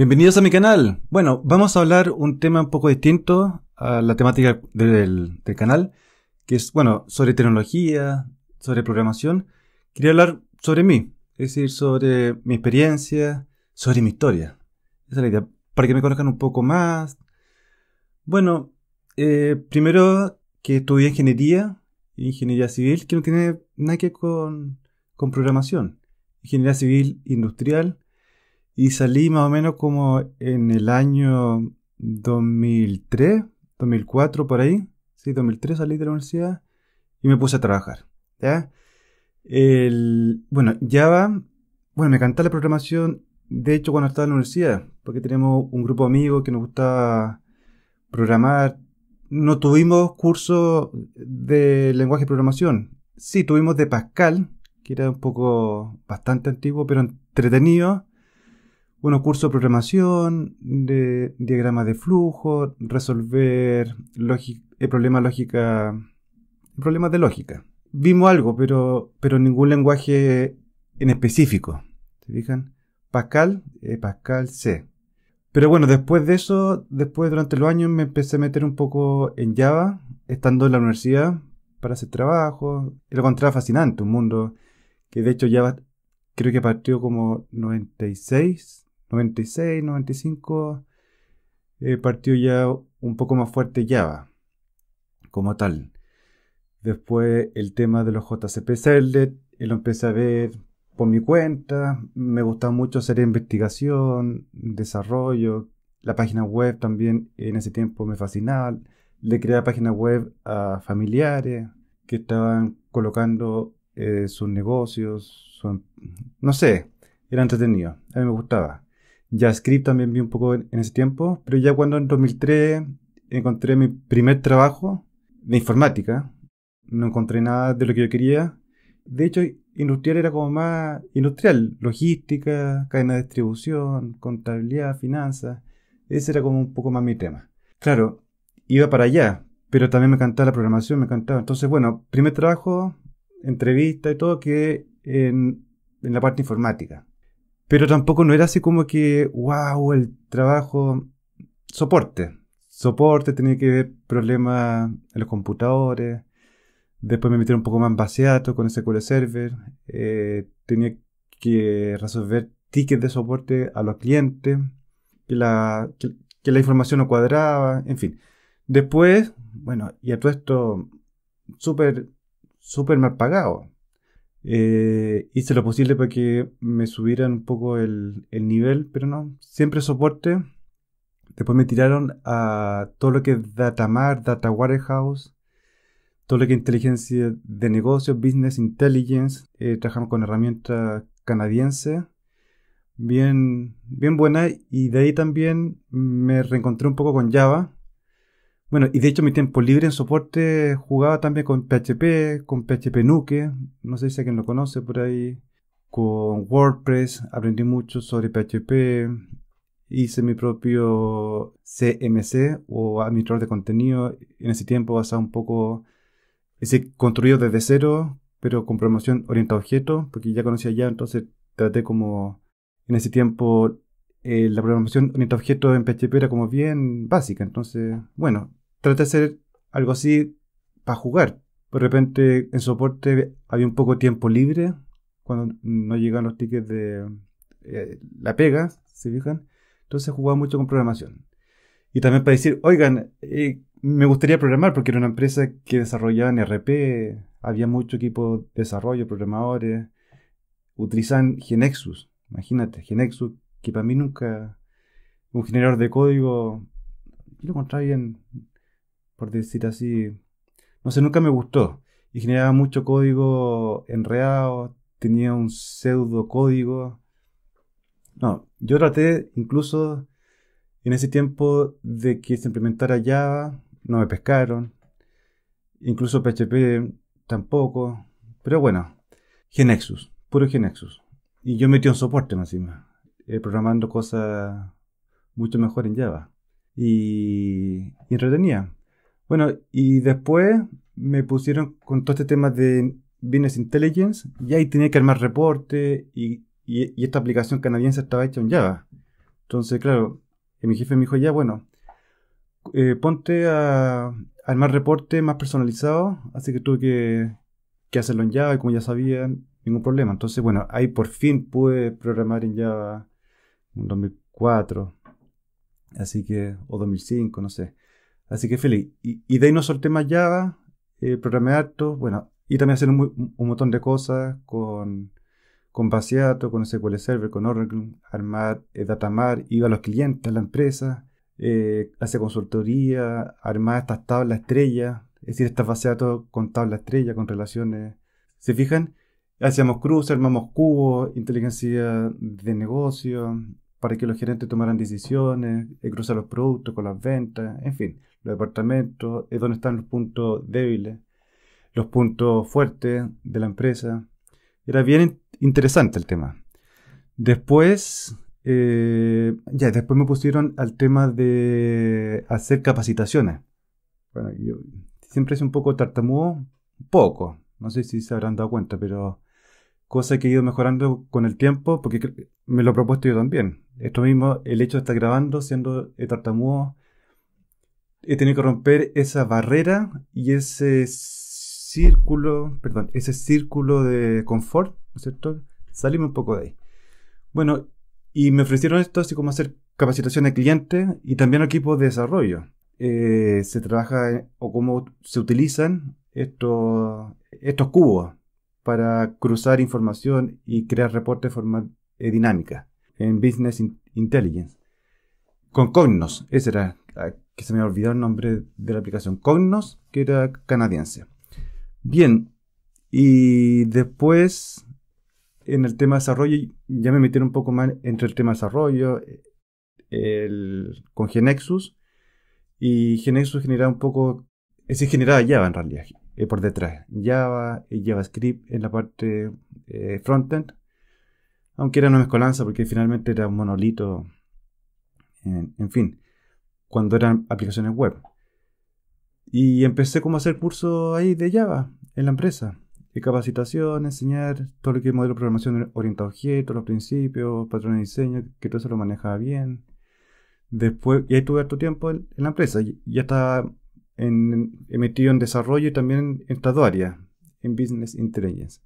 Bienvenidos a mi canal. Bueno, vamos a hablar un tema un poco distinto a la temática del, canal, que es, bueno, sobre tecnología, sobre programación. Quería hablar sobre mí, es decir, sobre mi experiencia, sobre mi historia. Esa es la idea, para que me conozcan un poco más. Bueno, eh, primero que estudié ingeniería, ingeniería civil, que no tiene nada que ver con, con programación. Ingeniería civil industrial y salí más o menos como en el año 2003, 2004 por ahí. Sí, 2003 salí de la universidad y me puse a trabajar. ¿ya? El, bueno, bueno, me encanta la programación, de hecho, cuando estaba en la universidad, porque teníamos un grupo de amigos que nos gustaba programar. No tuvimos cursos de lenguaje de programación. Sí, tuvimos de Pascal, que era un poco bastante antiguo, pero entretenido bueno, curso de programación, de diagramas de flujo, resolver el eh, problema lógica, problemas de lógica. Vimos algo, pero, pero ningún lenguaje en específico. ¿Se fijan? Pascal, eh, Pascal C. Pero bueno, después de eso, después durante los años me empecé a meter un poco en Java, estando en la universidad para hacer trabajo. Lo encontraba fascinante, un mundo que de hecho Java creo que partió como 96 96, 95, eh, partió ya un poco más fuerte Java como tal. Después el tema de los JCP Serlet, eh, lo empecé a ver por mi cuenta, me gustaba mucho hacer investigación, desarrollo, la página web también en ese tiempo me fascinaba, le creaba página web a familiares que estaban colocando eh, sus negocios, em, no sé, era entretenido, a mí me gustaba. JavaScript también vi un poco en, ese tiempo, pero ya cuando en 2003 encontré mi primer trabajo de informática, no encontré nada de lo que yo quería. De hecho, industrial era como más industrial, logística, cadena de distribución, contabilidad, finanzas. Ese era como un poco más mi tema. Claro, iba para allá, pero también me encantaba la programación, me encantaba. Entonces, bueno, primer trabajo, entrevista y todo, que en la parte informática. Pero tampoco no era así como que, wow, el trabajo, soporte. Soporte tenía que ver problemas en los computadores. Después me metieron un poco más en baseato con SQL Server. Eh, tenía que resolver tickets de soporte a los clientes. Que la, que, la información no cuadraba, en fin. Después, bueno, y a todo esto súper, súper mal pagado. Eh, hice lo posible para que me subieran un poco el, nivel, pero no, siempre soporte. Después me tiraron a todo lo que es Datamar, Data Warehouse, todo lo que es inteligencia de negocios, Business Intelligence. Eh, trabajamos con herramientas canadienses, bien, bien buena y de ahí también me reencontré un poco con Java bueno, y de hecho mi tiempo libre en soporte jugaba también con PHP, con PHP Nuke, no sé si alguien lo conoce por ahí, con WordPress, aprendí mucho sobre PHP, hice mi propio CMC o administrador de contenido en ese tiempo basado un poco, ese construido desde cero, pero con programación orientada a objetos, porque ya conocía ya, entonces traté como en ese tiempo eh, la programación orientada a objetos en PHP era como bien básica, entonces, bueno, trata de hacer algo así para jugar. De repente en soporte había un poco de tiempo libre cuando no llegan los tickets de eh, la pega, ¿se fijan? Entonces jugaba mucho con programación. Y también para decir, oigan, eh, me gustaría programar porque era una empresa que desarrollaba en RP, había mucho equipo de desarrollo, programadores, utilizan Genexus, imagínate, Genexus, que para mí nunca, un generador de código, yo lo encontraba bien, por decir así, no sé, nunca me gustó. Y generaba mucho código Real. tenía un pseudo código. No, yo traté incluso en ese tiempo de que se implementara Java, no me pescaron. Incluso PHP tampoco. Pero bueno, Genexus, puro Genexus. Y yo metí un soporte más encima, eh, programando cosas mucho mejor en Java. Y, y entretenía. Bueno, y después me pusieron con todo este tema de Business Intelligence y ahí tenía que armar reporte, y, y, esta aplicación canadiense estaba hecha en Java. Entonces, claro, eh, mi jefe me dijo, ya bueno, eh, ponte a, armar reporte más personalizado, así que tuve que, hacerlo en Java y como ya sabían, ningún problema. Entonces, bueno, ahí por fin pude programar en Java en 2004, así que, o 2005, no sé. Así que feliz. Y, de ahí nos solté más Java, eh, programé harto, bueno, y también hacer un, montón de cosas con, con Baseato, con SQL Server, con Oracle, armar eh, Datamar, iba a los clientes, a la empresa, eh, hacer consultoría, armar estas tablas estrellas, es decir, estas Baseato de con tablas estrellas, con relaciones. ¿Se fijan? Hacíamos cruces, armamos cubos, inteligencia de negocio, para que los gerentes tomaran decisiones, eh, cruzar los productos con las ventas, en fin los departamentos, es donde están los puntos débiles, los puntos fuertes de la empresa. Era bien interesante el tema. Después, eh, ya, después me pusieron al tema de hacer capacitaciones. Bueno, yo siempre es un poco tartamudo, poco, no sé si se habrán dado cuenta, pero cosa que he ido mejorando con el tiempo, porque me lo he propuesto yo también. Esto mismo, el hecho de estar grabando, siendo tartamudo, he tenido que romper esa barrera y ese círculo, perdón, ese círculo de confort, ¿no es cierto? Salimos un poco de ahí. Bueno, y me ofrecieron esto, así como hacer capacitación de clientes y también equipos de desarrollo. Eh, se trabaja o cómo se utilizan estos, estos cubos para cruzar información y crear reportes de forma eh, dinámica en Business Intelligence. Con Cognos, ese era ah, que se me olvidó el nombre de la aplicación, Cognos, que era canadiense. Bien, y después en el tema desarrollo, ya me metieron un poco más entre el tema desarrollo, con Genexus, y Genexus generaba un poco, es generaba Java en realidad, eh, por detrás, Java y eh, JavaScript en la parte eh, frontend, aunque era una mezcolanza porque finalmente era un monolito, en fin cuando eran aplicaciones web. Y empecé como a hacer cursos ahí de Java en la empresa. Y capacitación, enseñar todo lo que es modelo de programación orientado a objetos, los principios, patrones de diseño, que todo eso lo manejaba bien. Después, y ahí tuve harto tiempo en, la empresa. Ya estaba en, metido en desarrollo y también en estaduaria, área, en Business Intelligence.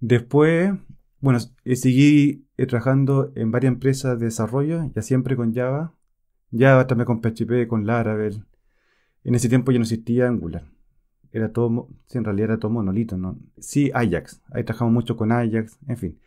Después, bueno, eh, seguí eh, trabajando en varias empresas de desarrollo, ya siempre con Java, ya también con PHP, con Laravel. En ese tiempo ya no existía Angular. Era todo, en realidad era todo monolito, ¿no? Sí, Ajax. Ahí trabajamos mucho con Ajax, en fin.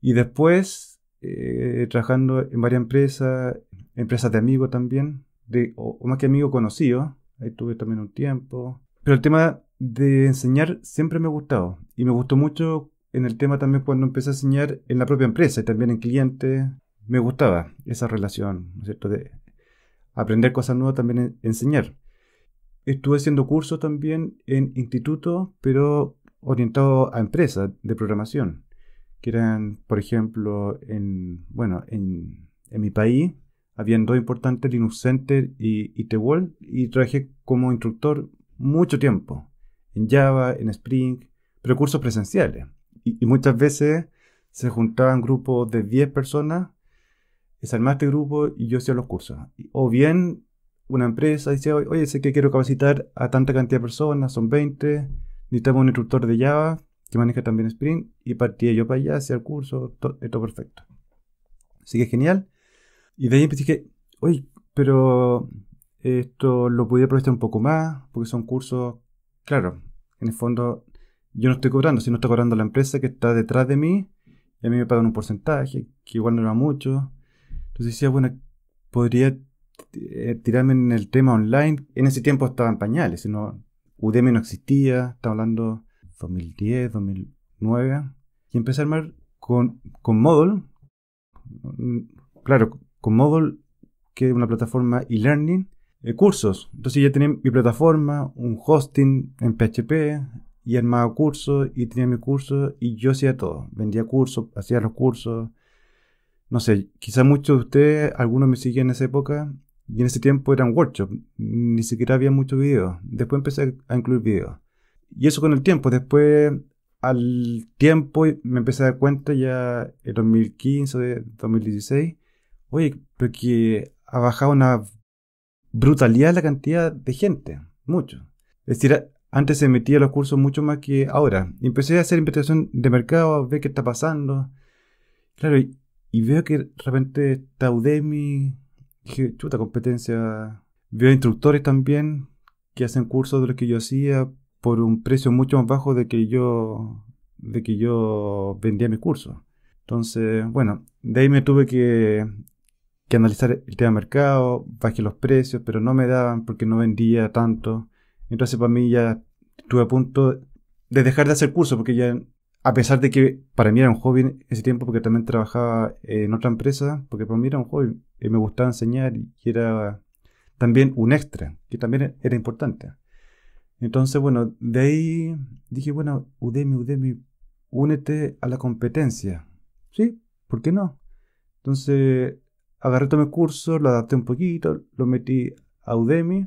Y después, eh, trabajando en varias empresas, empresas de amigos también, de, o, más que amigos conocidos. Ahí tuve también un tiempo. Pero el tema de enseñar siempre me ha gustado. Y me gustó mucho en el tema también cuando empecé a enseñar en la propia empresa y también en clientes. Me gustaba esa relación, ¿no es cierto?, de aprender cosas nuevas, también enseñar. Estuve haciendo cursos también en institutos, pero orientado a empresas de programación, que eran, por ejemplo, en, bueno, en, mi país, habían dos importantes, Linux Center y world y trabajé como instructor mucho tiempo, en Java, en Spring, pero cursos presenciales. Y, y muchas veces se juntaban grupos de 10 personas es armar este grupo y yo hacía los cursos. O bien una empresa dice, oye, sé que quiero capacitar a tanta cantidad de personas, son 20, necesitamos un instructor de Java que maneja también Spring y partía yo para allá, hacía el curso, Esto eh, perfecto. Así que genial. Y de ahí empecé que, oye, pero esto lo podía aprovechar un poco más, porque son cursos, claro, en el fondo yo no estoy cobrando, sino está cobrando la empresa que está detrás de mí, y a mí me pagan un porcentaje, que igual no era mucho, entonces decía, bueno, podría eh, tirarme en el tema online. En ese tiempo estaba en pañales, sino Udemy no existía, estaba hablando 2010, 2009. Y empecé a armar con, con Model. Mm, claro, con Model, que es una plataforma e-learning, eh, cursos. Entonces ya tenía mi plataforma, un hosting en PHP, y armaba cursos, y tenía mi curso, y yo hacía todo. Vendía cursos, hacía los cursos, no sé, quizá muchos de ustedes, algunos me siguen en esa época, y en ese tiempo eran workshops, ni siquiera había muchos videos. Después empecé a incluir videos. Y eso con el tiempo, después al tiempo me empecé a dar cuenta ya en 2015 o 2016, oye, pero que ha bajado una brutalidad la cantidad de gente, mucho. Es decir, antes se metía a los cursos mucho más que ahora. Empecé a hacer investigación de mercado, a ver qué está pasando. Claro, y veo que de repente está Udemy, dije, chuta competencia. Veo instructores también que hacen cursos de los que yo hacía por un precio mucho más bajo de que yo, de que yo vendía mis cursos. Entonces, bueno, de ahí me tuve que, que analizar el tema mercado, bajé los precios, pero no me daban porque no vendía tanto. Entonces para mí ya estuve a punto de dejar de hacer cursos porque ya a pesar de que para mí era un hobby ese tiempo, porque también trabajaba en otra empresa, porque para mí era un hobby, y eh, me gustaba enseñar y era también un extra, que también e-, era importante. Entonces, bueno, de ahí dije, bueno, Udemy, Udemy, únete a la competencia. Sí, ¿por qué no? Entonces, agarré todo mi curso, lo adapté un poquito, lo metí a Udemy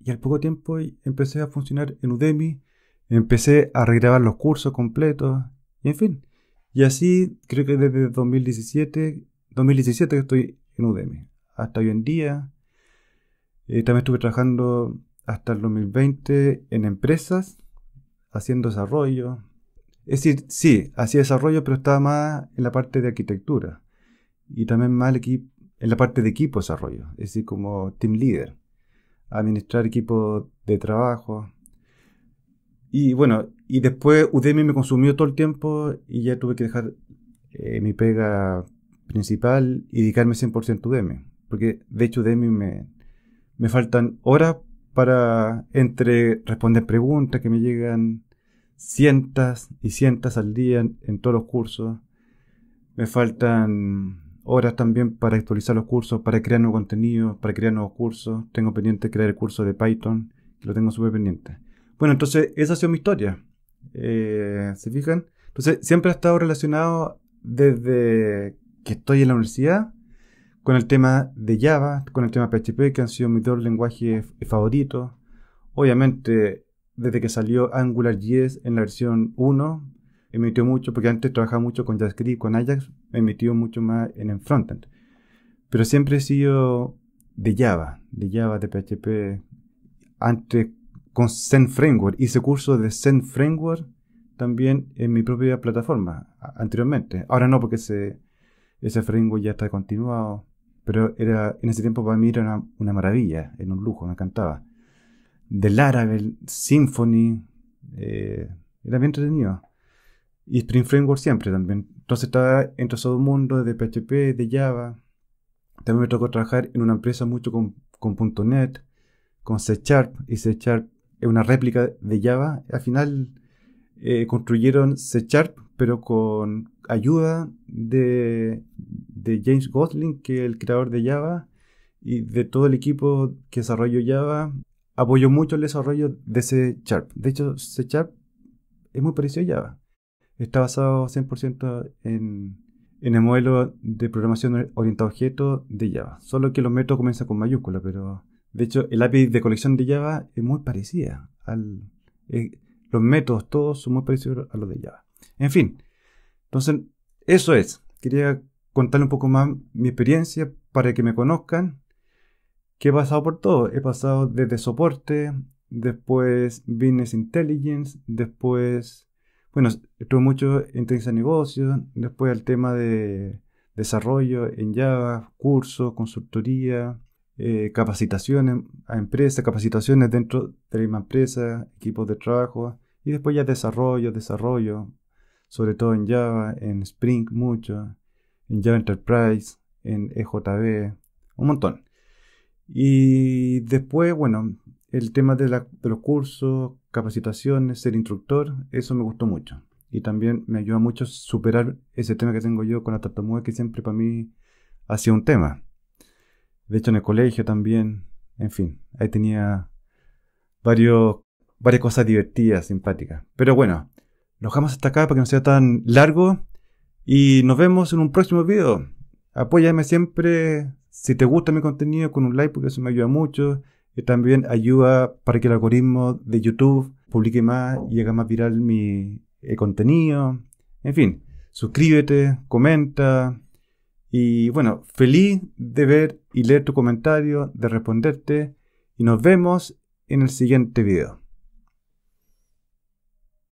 y al poco tiempo empecé a funcionar en Udemy Empecé a regrabar los cursos completos, y en fin. Y así, creo que desde 2017, 2017 que estoy en UDM, hasta hoy en día. Eh, también estuve trabajando hasta el 2020 en empresas, haciendo desarrollo. Es decir, sí, hacía desarrollo, pero estaba más en la parte de arquitectura y también más en la parte de equipo desarrollo, es decir, como team leader, administrar equipos de trabajo, y bueno, y después Udemy me consumió todo el tiempo y ya tuve que dejar eh, mi pega principal y dedicarme 100% a Udemy. Porque de hecho Udemy me, me faltan horas para entre responder preguntas que me llegan cientas y cientas al día en, todos los cursos. Me faltan horas también para actualizar los cursos, para crear nuevo contenido, para crear nuevos cursos. Tengo pendiente crear el curso de Python, que lo tengo súper pendiente. Bueno, entonces esa ha sido mi historia. Eh, ¿Se fijan? Entonces siempre ha estado relacionado desde que estoy en la universidad con el tema de Java, con el tema PHP, que han sido mis dos lenguajes favoritos. Obviamente, desde que salió Angular 10 en la versión 1, emitió mucho, porque antes trabajaba mucho con JavaScript, con Ajax, emitió mucho más en el frontend. Pero siempre he sido de Java, de Java, de PHP. Antes con Zen Framework. Hice curso de Zen Framework también en mi propia plataforma anteriormente. Ahora no, porque ese, ese framework ya está continuado. Pero era, en ese tiempo para mí era una, maravilla, era un lujo, me encantaba. Del Laravel, Symphony. Eh, era bien entretenido. Y Spring Framework siempre también. Entonces estaba entre todo el mundo de PHP, de Java. También me tocó trabajar en una empresa mucho con, con .NET, con C Sharp. Y C Sharp es una réplica de Java. Al final eh, construyeron C Sharp, pero con ayuda de, de James Gosling, que es el creador de Java, y de todo el equipo que desarrolló Java, apoyó mucho el desarrollo de C Sharp. De hecho, C Sharp es muy parecido a Java. Está basado 100% en, en el modelo de programación orientado a objetos de Java. Solo que los métodos comienzan con mayúsculas, pero de hecho, el API de colección de Java es muy parecido al... Eh, los métodos todos son muy parecidos a los de Java. En fin, entonces eso es. Quería contarle un poco más mi experiencia para que me conozcan. Que he pasado por todo. He pasado desde soporte, después business intelligence, después, bueno, estuve mucho en de negocios, después el tema de desarrollo en Java, cursos, consultoría, eh, capacitaciones a empresas, capacitaciones dentro de la misma empresa, equipos de trabajo, y después ya desarrollo, desarrollo, sobre todo en Java, en Spring mucho, en Java Enterprise, en EJB, un montón. Y después, bueno, el tema de, los cursos, capacitaciones, ser instructor, eso me gustó mucho. Y también me ayuda mucho superar ese tema que tengo yo con la tartamude que siempre para mí ha sido un tema. De hecho, en el colegio también. En fin, ahí tenía varios, varias cosas divertidas, simpáticas. Pero bueno, nos dejamos hasta acá para que no sea tan largo. Y nos vemos en un próximo video. Apóyame siempre si te gusta mi contenido con un like porque eso me ayuda mucho. Y también ayuda para que el algoritmo de YouTube publique más y haga más viral mi contenido. En fin, suscríbete, comenta. Y bueno, feliz de ver y leer tu comentario, de responderte y nos vemos en el siguiente video.